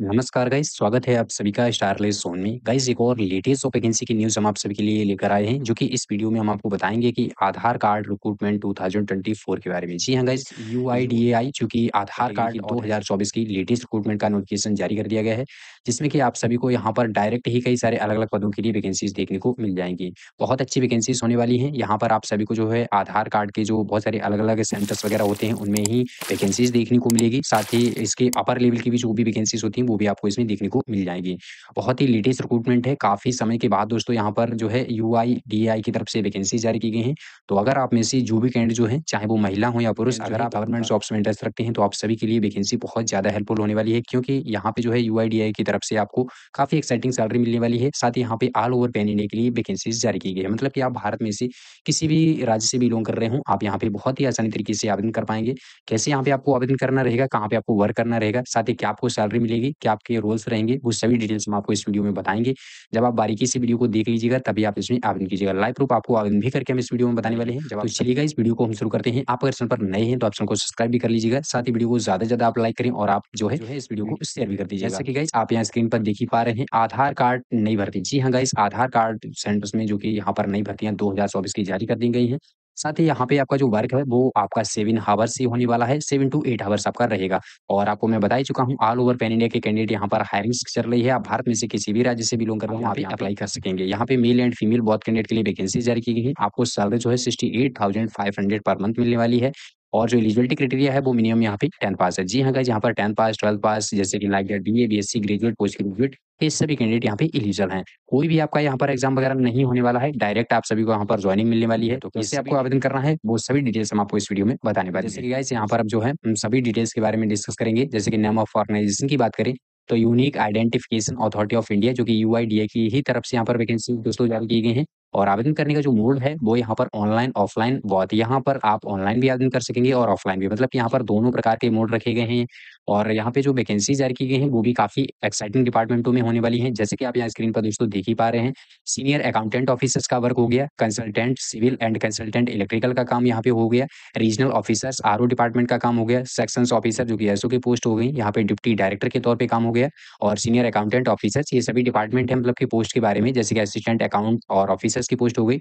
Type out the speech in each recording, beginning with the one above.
नमस्कार गाइस स्वागत है आप सभी का स्टारलेस जोन में गाइस एक और लेटेस्ट वैकेंसी की न्यूज़ हम आप सभी के लिए लेकर आए हैं जो कि इस वीडियो में हम आपको बताएंगे कि आधार कार्ड रिक्रूटमेंट 2024 के बारे में जी हाँ guys U I D A I चूंकि आधार कार्ड 2024 की लेटेस्ट रिक्रूटमेंट का नोटिफिकेशन जारी कर दिया गया है जिसमें कि आप सभी को यहाँ पर डायरेक्ट ही कई सारे अलग अलग पदों के लिए वैकेंसीज देखने को मिल जाएंगी बहुत अच्छी वैकेंसीज होने वाली है यहाँ पर आप सभी को जो है आधार कार्ड के जो बहुत सारे अलग अलग सेंटर्स वगैरह होते हैं उनमें ही वैकेंसीज देखने को मिलेगी साथ ही इसके अपर लेवल की भी जो भी वैकेंसीज होती है हैं वो भी आपको इसमें देखने को मिल जाएगी बहुत ही लेटेस्ट रिक्रूटमेंट है काफ़ी समय के बाद दोस्तों यहाँ पर जो है यू आई की तरफ से वैकेंसी जारी की गई है तो अगर आप में से जो भी कैंडिडेट जो है चाहे वो महिला हो या पुरुष हाँ अगर आप तो गवर्नमेंट जॉब्स में इंटरेस्ट रखते हैं तो आप सभी के लिए वैकेंसी बहुत ज़्यादा हेल्पफुल होने वाली है क्योंकि यहाँ पे जो है यू की तरफ से आपको काफ़ी एक्साइटिंग सैलरी मिलने वाली है साथ ही यहाँ पे ऑल ओवर पैन इंडिया के लिए वैकेंसी जारी की गई है मतलब कि आप भारत में से किसी भी राज्य से बिलोंग कर रहे हो आप यहाँ पे बहुत ही आसानी तरीके से आवेदन कर पाएंगे कैसे यहाँ पे आपको आवेदन करना रहेगा कहाँ पे आपको वर्क करना रहेगा साथ ही क्या आपको सैलरी मिलेगी क्या आपके रोल्स रहेंगे वो सभी डिटेल्स हम आपको इस वीडियो में बताएंगे जब आप बारीकी से वीडियो को देख लीजिएगा तभी आप इसमें आवेदन कीजिएगा लाइव प्रूफ आपको आवेदन भी करके हम इस वीडियो में बताने वाले हैं जब तो आप चलेगा इस वीडियो को हम शुरू करते हैं आप अगर चैनल पर नए हैं तो आप को सब्सक्राइब भी कर लीजिएगा साथ ही वीडियो को ज्यादा ज्यादा आप लाइक करें और आप जो है इस वीडियो को शेयर भी कर दीजिए जैसे कि गाइस आप यहाँ स्क्रीन पर देख ही पा रहे हैं आधार कार्ड नहीं भरती जी हाँ गाइस आधार कार्ड सेंटर्स में जो कि यहाँ पर नहीं भर्ती है दो की जारी कर दी गई है साथ ही यहाँ पे आपका जो वर्क है वो आपका सेवन हावर्स से होने वाला है सेवन टू एट हावर्स आपका रहेगा और आपको मैं बताई चुका हूँ ऑल ओवर पैन इंडिया के कैंडिडेट यहाँ पर हायरिंग चल रही है आप भारत में से किसी भी राज्य से बिलोंग कर रहे हैं आप अप्लाई कर सकेंगे यहाँ पे मेल एंड फीमेल बहुत कैंडिडेट के लिए वैकेंसी जारी की गई है आपको सैलरी जो है सिक्सटी पर मंथ मिलने वाली है और जो एलिजिबिलिटी क्राइटेरिया है वो मिनिमम यहाँ पे टेन पास है जी हाँ यहाँ पर टेन पास ट्वेल्थ पास जैसे कि like B A B S C graduate post graduate ये सभी कैंडिडेट यहाँ पे एलिजिबल हैं कोई भी आपका यहाँ पर एग्जाम वगैरह नहीं होने वाला है डायरेक्ट आप सभी को यहाँ पर ज्वाइनिंग मिलने वाली है तो, तो कैसे आपको आवेदन करना है वो सभी डिटेल्स हम आपको इस वीडियो में बताने वाले जैसे गाइस यहाँ पर आप जो है सभी डिटेल्स के बारे में डिस्कस करेंगे जैसे कि नेम ऑफ ऑर्गेनाइजेशन की बात करें तो unique identification authority of India जो कि यू की ही तरफ से यहाँ पर वैकेंसी दोस्तों जारी की गई है और आवेदन करने का जो मोड है वो यहाँ पर ऑनलाइन ऑफलाइन बहुत यहाँ पर आप ऑनलाइन भी आवेदन कर सकेंगे और ऑफलाइन भी मतलब यहाँ पर दोनों प्रकार के मोड रखे गए हैं और यहाँ पे जो वैकेंसी जारी की गई हैं वो भी काफी एक्साइटिंग डिपार्टमेंटों में होने वाली हैं जैसे कि आप यहाँ स्क्रीन पर दोस्तों देख ही पा रहे हैं सीनियर अकाउंटेंट ऑफिसर्स का वर्क हो गया consultant civil and consultant electrical का काम यहाँ पे हो गया रीजनल ऑफिसर्स आर डिपार्टमेंट का काम हो गया सेक्शन ऑफिसर जो कि एसओ की पोस्ट हो गई यहाँ पे डिप्टी डायरेक्टर के तौर पर काम हो गया और सीनियर अकाउंटेंट ऑफिसर्स ये सभी डिपार्टमेंट है मतलब की पोस्ट के बारे में जैसे कि असिस्टेंट अकाउंट और ऑफिसर की पोस्ट हो गई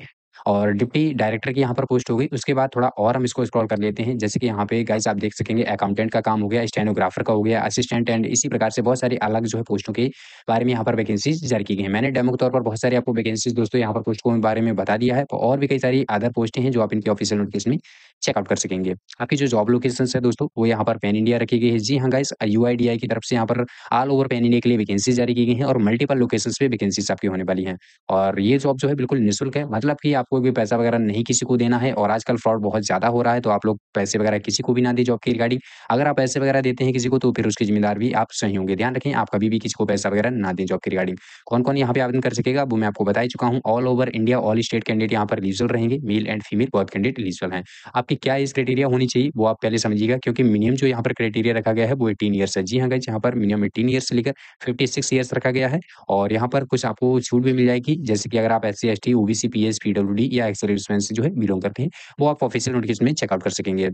और डिप्टी डायरेक्टर की यहाँ पर पोस्ट हो गई उसके बाद थोड़ा और हम इसको स्क्रॉल कर लेते हैं जैसे कि यहाँ पे गाइज आप देख सकेंगे अकाउंटेंट का काम हो गया स्टेनोग्राफर का हो गया असिस्टेंट एंड इसी प्रकार से बहुत सारी अलग जो है पोस्टों के बारे में यहाँ पर वैकेंसीज जारी की गई है मैंने डेमो के तौर पर बहुत सारी आपको वैकेंसीज दोस्तों यहाँ पर पोस्टों के बारे में बता दिया है और भी कई सारी अदर पोस्टें हैं जो आप इनके ऑफिशियल नोटिस में चेकआउट कर सकेंगे आपकी जो जॉब लोकेशन है दोस्तों वो यहाँ पर पैन इंडिया रखी गई है जी हाँ गाइस यू की तरफ से यहाँ पर ऑल ओवर पैन इंडिया के लिए वैकेंसीज जारी की गई है और मल्टीपल लोकेशन पे वैकेंसीज आपकी होने वाली है और ये जॉब जो है बिल्कुल निःशुल्क है मतलब कि आप कोई भी पैसा वगैरह नहीं किसी को देना है और आजकल फ्रॉड बहुत ज़्यादा हो रहा है तो आप लोग पैसे वगैरह किसी को भी ना दे जॉब की रिगार्डिंग अगर आप पैसे वगैरह देते हैं किसी को तो फिर उसकी जिम्मेदार भी आप सही होंगे ध्यान रखें आप कभी भी किसी को पैसा वगैरह ना दें जॉब की रिगार्डिंग कौन कौन यहाँ पे आवेदन कर सकेगा वो मैं आपको बता चुका हूँ all over India all state candidate यहाँ पर रिजल रहेंगे मेल एंड फीमेल बहुत कैंडिडेट रिजल है आपकी क्या इस क्राइटेरिया होनी चाहिए वो आप पहले समझिएगा क्योंकि मिनिमम जो यहाँ पर क्राइटेरिया रखा गया है वो एटीन ईयर्स है जी हाँ गाइज यहाँ पर मिनिमम एटीन ईयर से लेकर फिफ्टी सिक्स ईयर्स रखा गया है और यहाँ पर कुछ आपको छूट भी मिल जाएगी जैसे कि अगर आप S C S T OBC P S P W या एक्सेल जो है बिलोंग करते हैं वो आप ऑफिशियल नोटिफिकेशन में चेकआउट कर सकेंगे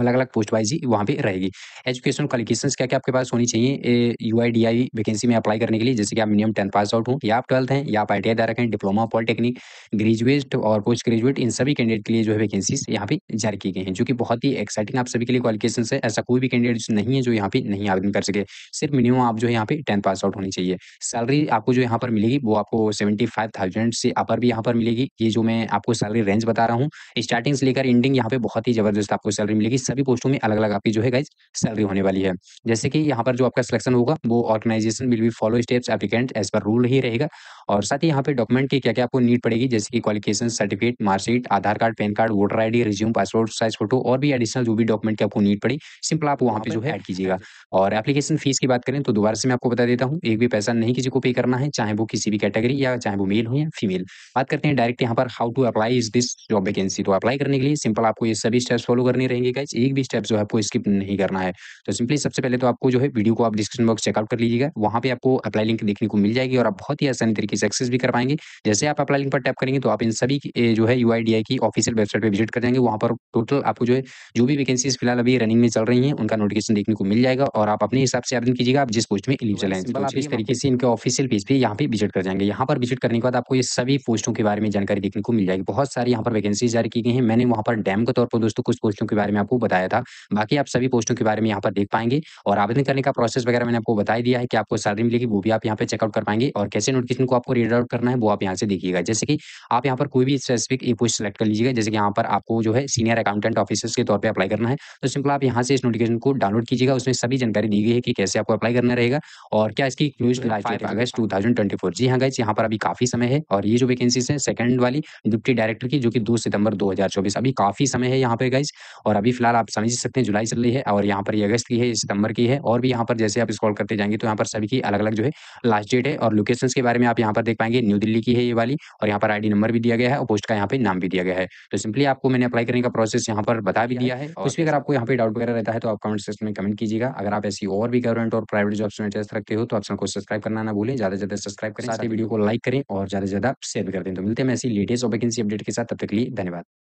अलग अलग पोस्ट वाइज ही वहाँ पे रहेगी एजुकेशन क्वालिफिकेशन क्या क्या आपके पास होनी चाहिए U I D I vacancy में अप्लाई करने के लिए जैसे कि आप मिनिमम टेंथ पास आउट हो या आप ट्वेल्थ हैं या आप आई टी आई धारक हैं डिप्लोमा पॉलिटेक्निक ग्रेजुएट और पोस्ट ग्रेजुएट इन सभी कैंडिडेट के लिए जो है वैकेंसी यहाँ पे जारी की गई हैं जो कि बहुत ही एक्साइटिंग आप सभी के लिए क्वालिफिकेशन है ऐसा कोई भी कैंडिडेट नहीं है जो यहाँ पे नहीं आवेदन कर सके सिर्फ मिनिमम आप जो है यहाँ पे टेंथ पास आउट होनी चाहिए सैलरी आपको जो यहाँ पर मिलेगी वो आपको सेवेंटी फाइव थाउजेंड से अपर भी यहाँ पर मिलेगी ये जो मैं आपको सैलरी रेंज बता रहा हूँ स्टार्टिंग से लेकर एंडिंग यहाँ पे बहुत ही जबरदस्त आपको सैलरी मिलेगी सभी पोस्टों में अलग अलग आपकी जो है गाइज सैलरी होने वाली है जैसे कि यहाँ पर जो आपका सिलेक्शन होगा वो organisation will be follow steps applicant as पर रूल ही रहेगा और साथ ही यहाँ पे डॉक्यूमेंट की क्या क्या आपको नीड पड़ेगी जैसे कि qualification certificate marksheet Aadhaar card PAN card voter ID resume passport size photo और भी एडिशनल जो भी डॉक्यूमेंट की आपको नीड पड़ी सिंपल आप वहाँ पे जो है ऐड कीजिएगा और एप्लीकेशन फीस की बात करें तो दोबारा से मैं आपको बता देता हूँ एक भी पैसा नहीं किसी को पे करना है चाहे वो किसी भी कैटेगरी या चाहे वो मेल हो या फीमेल बात करते हैं डायरेक्ट यहाँ पर how to apply is this job vacancy तो अप्लाई करने के लिए सिंपल आपको ये सभी स्टेप्स फॉलो करने रहेंगे गाइज स्टेप्स एक भी स्टेप जो है आपको स्किप नहीं करना है तो सिंपली सबसे पहले तो आपको जो है वीडियो को आप डिस्क्रिप्शन बॉक्स चेकआउट कर लीजिएगा वहाँ पे आपको अप्लाई लिंक देखने को मिल जाएगी और आप बहुत ही आसानी तरीके से एक्सेस भी कर पाएंगे जैसे आप अप्लाई लिंक पर टैप करेंगे तो आप इन सभी जो है यू की ऑफिशियल वेबसाइट पर विजिट कर जाएंगे वहाँ पर टोटल आपको जो है जो भी वैकेंसीज फिलहाल अभी रनिंग में चल रही है उनका नोटिफिकेशन देखने को मिल जाएगा और आप अपने हिसाब से आवेदन कीजिएगा आप जिस पोस्ट में एलिजिबल है इस तरीके से इनके ऑफिशियल पेज पे यहाँ पे विजिट कर जाएंगे यहाँ पर विजिट करने के बाद आपको ये सभी पोस्टों के बारे में जानकारी देखने को मिल जाएगी बहुत सारी यहाँ पर वैकेंसी जारी की गई है मैंने वहाँ पर डैम के तौर पर दोस्तों कुछ पोस्टों के बारे में आपको बताया था बाकी आप सभी पोस्टों के बारे में यहाँ पर देख पाएंगे और आवेदन करने का प्रोसेस वगैरह मैंने आपको बताया दिया है कि आपको सैलरी मिलेगी वो भी आप यहाँ पे चेकआउट कर पाएंगे और कैसे नोटिफिकेशन को आपको रीड आउट करना है वो आप यहाँ से देखिएगा जैसे कि आप यहाँ पर कोई भी स्पेसिफिक पोस्ट सेलेक्ट कर लीजिएगा जैसे कि यहाँ पर आपको जो है सीनियर अकाउंटेंट ऑफिसर्स के तौर पर अप्लाई करना है तो सिंपल आप यहाँ से इस नोटिफिकेशन को डाउनलोड कीजिएगा उसमें सभी जानकारी दी गई है कि कैसे आपको अप्लाई करना रहेगा और क्या इसकी close five August two thousand twenty four जी हाँ गाइस यहाँ पर अभी काफी समय है और ये जो वैकेंसीज है सेकंड वाली डिप्टी डायरेक्टर की जो कि दो सितंबर दो अभी काफी समय है यहाँ पे गाइस और अभी फिलहाल फिलहाल आप समझ सकते हैं जुलाई चल रही है और यहाँ पर ये अगस्त की है सितंबर की है और भी यहाँ पर जैसे आप स्कॉल करते जाएंगे तो यहाँ पर सभी की अलग अलग जो है लास्ट डेट है और लोकेशन के बारे में आप यहाँ पर देख पाएंगे न्यू दिल्ली की है ये वाली और यहाँ पर आई नंबर भी दिया गया है और पोस्ट का यहाँ पे नाम भी दिया गया है तो सिंपली आपको मैंने अप्लाई करने का प्रोसेस यहाँ पर बता भी दिया है कुछ भी अगर आपको यहाँ पे डाउट वगैरह रहता है तो आप कमेंट सेक्शन में कमेंट कीजिएगा अगर आप ऐसी और भी गवर्नमेंट और प्राइवेट जॉब्स में इंटरेस्ट रखते हो तो आप सबको सब्सक्राइब करना ना भूलें ज्यादा ज्यादा सब्सक्राइब करें साथ ही वीडियो को लाइक करें और ज्यादा ज्यादा शेयर कर दें तो मिलते हैं ऐसी लेटेस्ट वैकेंसी अपडेट के साथ तब तक लिए धन्यवाद